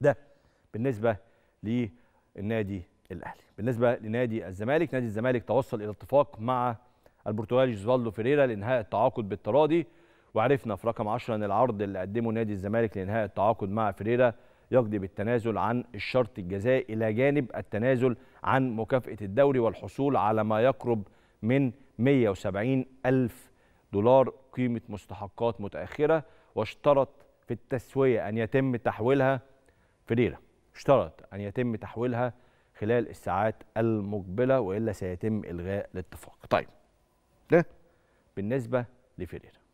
ده بالنسبه للنادي الاهلي بالنسبه لنادي الزمالك نادي الزمالك توصل الى اتفاق مع البرتغالي جوزالدو فيريرا لانهاء التعاقد بالتراضي وعرفنا في رقم 10 ان العرض اللي قدمه نادي الزمالك لانهاء التعاقد مع فيريرا يقضي بالتنازل عن الشرط الجزائي الى جانب التنازل عن مكافاه الدوري والحصول على ما يقرب من 170 الف دولار قيمه مستحقات متاخره واشترط في التسويه ان يتم تحويلها فيريرا اشترط أن يتم تحويلها خلال الساعات المقبلة وإلا سيتم إلغاء الاتفاق طيب ده بالنسبة لفيريرا